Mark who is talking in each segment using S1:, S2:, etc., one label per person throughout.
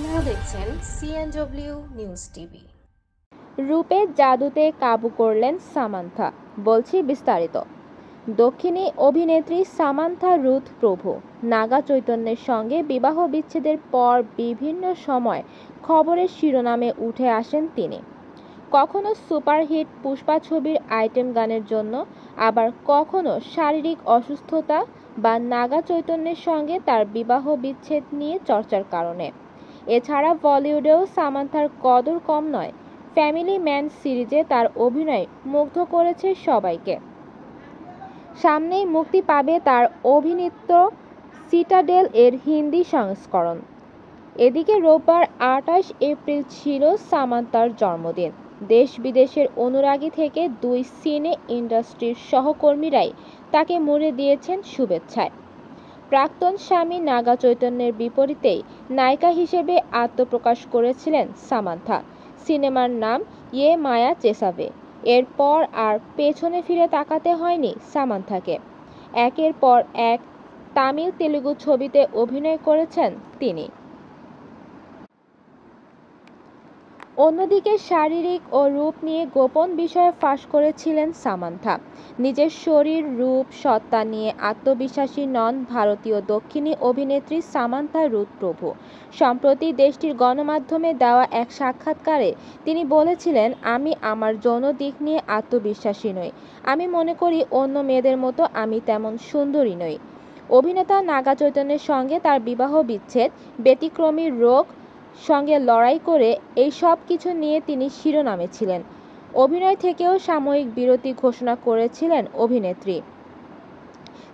S1: আপনারা দেখছেন CNW news TV রূপে জাদুতে কাবু করলেন সামান্থা বলছি বিস্তারিত দক্ষিণী অভিনেত্রী সামান্থা রুথ প্রভু নাগা চৈতন্যের সঙ্গে বিবাহ বিচ্ছেদের পর বিভিন্ন সময় খবরের শিরোনামে উঠে আসেন তিনি কখনো সুপারহিট পুষ্পা ছবির আইটেম গানের জন্য আবার কখনো শারীরিক অসুস্থতা বা নাগা চৈতন্যের সঙ্গে তার বিবাহ বিচ্ছেদ নিয়ে চর্চার কারণে এছাড়া বলিউডেও সামান্থার কদর কম নয় ফ্যামিলি ম্যান সিরিজে তার অভিনয় মুগ্ধ করেছে সবাইকে সামনেই মুক্তি পাবে তার অভিনীত সিটাডেল এর হিন্দি সংস্করণ এদিকে রোববার আটাশ এপ্রিল ছিল সামান্তার জন্মদিন দেশ বিদেশের অনুরাগী থেকে দুই সিনে ইন্ডাস্ট্রির সহকর্মীরাই তাকে মুড়ে দিয়েছেন শুভেচ্ছায় প্রাক্তন স্বামী নাগা চৈতন্যের বিপরীতেই নায়িকা হিসেবে আত্মপ্রকাশ করেছিলেন সামান্থা সিনেমার নাম ইয়ে মায়া চেসাবে এরপর আর পেছনে ফিরে তাকাতে হয়নি সামান্থাকে একের পর এক তামিল তেলুগু ছবিতে অভিনয় করেছেন তিনি অন্যদিকে শারীরিক ও রূপ নিয়ে গোপন বিষয়ে ফাঁস করেছিলেন সামান্থা নিজের শরীর রূপ সত্তা নিয়ে আত্মবিশ্বাসী নন ভারতীয় দক্ষিণী অভিনেত্রী সামান্থা রুদ প্রভু সম্প্রতি দেশটির গণমাধ্যমে দেওয়া এক সাক্ষাৎকারে তিনি বলেছিলেন আমি আমার যৌন দিক নিয়ে আত্মবিশ্বাসী নই আমি মনে করি অন্য মেয়েদের মতো আমি তেমন সুন্দরী নই অভিনেতা নাগা চৈতন্যের সঙ্গে তার বিবাহ বিচ্ছেদ ব্যতিক্রমী রোগ সঙ্গে লড়াই করে এই সব কিছু নিয়ে তিনি শিরোনামে ছিলেন অভিনয় থেকেও সাময়িক বিরতি ঘোষণা করেছিলেন অভিনেত্রী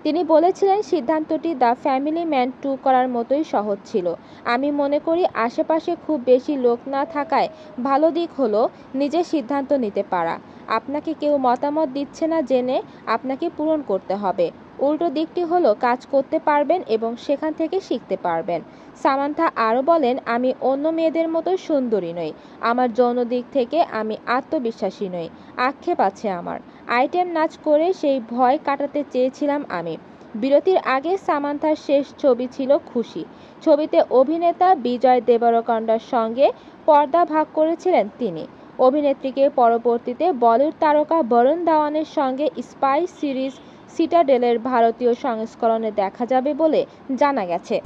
S1: তিনি বলেছিলেন সিদ্ধান্তটি দ্য ফ্যামিলি ম্যান টু করার মতোই সহজ ছিল আমি মনে করি আশেপাশে খুব বেশি লোক না থাকায় ভালো দিক হলো নিজের সিদ্ধান্ত নিতে পারা আপনাকে কেউ মতামত দিচ্ছে না জেনে আপনাকে পূরণ করতে হবে উল্টো দিকটি হলো কাজ করতে পারবেন এবং সেখান থেকে শিখতে পারবেন সামান্থা আরও বলেন আমি অন্য মেয়েদের মতো সুন্দরী নই আমার যৌন দিক থেকে আমি আত্মবিশ্বাসী নই আক্ষেপ আছে আমার আইটেম নাচ করে সেই ভয় কাটাতে চেয়েছিলাম আমি বিরতির আগে সামান্থার শেষ ছবি ছিল খুশি ছবিতে অভিনেতা বিজয় দেবরকন্ডার সঙ্গে পর্দা ভাগ করেছিলেন তিনি অভিনেত্রীকে পরবর্তীতে বলিউড তারকা বরুণ দাওয়ানের সঙ্গে স্পাই সিরিজ সিটাডেলের ভারতীয় সংস্করণে দেখা যাবে বলে জানা গেছে